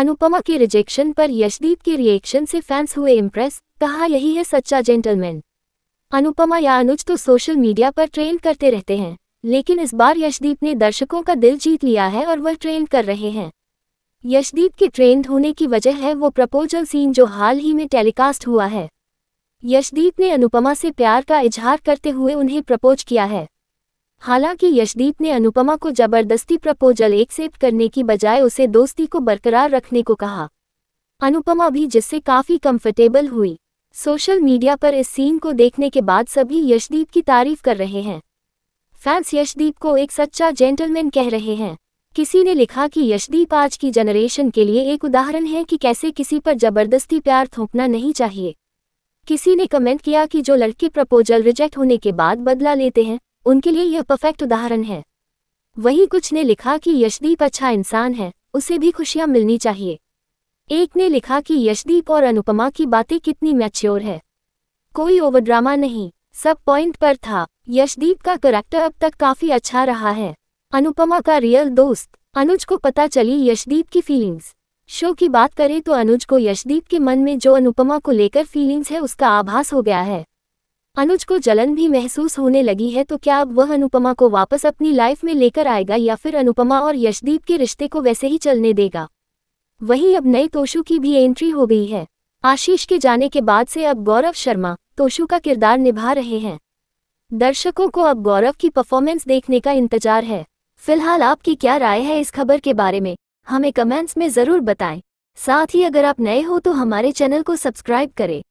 अनुपमा के रिजेक्शन पर यशदीप के रिएक्शन से फैंस हुए इम्प्रेस कहा यही है सच्चा जेंटलमैन अनुपमा या अनुज तो सोशल मीडिया पर ट्रेंड करते रहते हैं लेकिन इस बार यशदीप ने दर्शकों का दिल जीत लिया है और वह ट्रेंड कर रहे हैं यशदीप के ट्रेंड होने की वजह है वो प्रपोजल सीन जो हाल ही में टेलीकास्ट हुआ है यशदीप ने अनुपमा से प्यार का इजहार करते हुए उन्हें प्रपोज किया है हालांकि यशदीप ने अनुपमा को जबरदस्ती प्रपोजल एक्सेप्ट करने की बजाय उसे दोस्ती को बरकरार रखने को कहा अनुपमा भी जिससे काफ़ी कंफर्टेबल हुई सोशल मीडिया पर इस सीन को देखने के बाद सभी यशदीप की तारीफ कर रहे हैं फैंस यशदीप को एक सच्चा जेंटलमैन कह रहे हैं किसी ने लिखा कि यशदीप आज की जनरेशन के लिए एक उदाहरण है कि कैसे किसी पर जबरदस्ती प्यार थोपना नहीं चाहिए किसी ने कमेंट किया कि जो लड़के प्रपोजल रिजेक्ट होने के बाद बदला लेते हैं उनके लिए यह परफेक्ट उदाहरण है वही कुछ ने लिखा कि यशदीप अच्छा इंसान है उसे भी खुशियां मिलनी चाहिए एक ने लिखा कि यशदीप और अनुपमा की बातें कितनी मैच्योर है कोई ओवर ड्रामा नहीं सब पॉइंट पर था यशदीप का करैक्टर अब तक काफी अच्छा रहा है अनुपमा का रियल दोस्त अनुज को पता चली यशदीप की फीलिंग्स शो की बात करें तो अनुज को यशदीप के मन में जो अनुपमा को लेकर फीलिंग्स है उसका आभास हो गया है अनुज को जलन भी महसूस होने लगी है तो क्या अब वह अनुपमा को वापस अपनी लाइफ में लेकर आएगा या फिर अनुपमा और यशदीप के रिश्ते को वैसे ही चलने देगा वहीं अब नए तोशु की भी एंट्री हो गई है आशीष के जाने के बाद से अब गौरव शर्मा तोशु का किरदार निभा रहे हैं दर्शकों को अब गौरव की परफॉर्मेंस देखने का इंतजार है फिलहाल आपकी क्या राय है इस खबर के बारे में हमें कमेंट्स में ज़रूर बताएं साथ ही अगर आप नए हो तो हमारे चैनल को सब्सक्राइब करें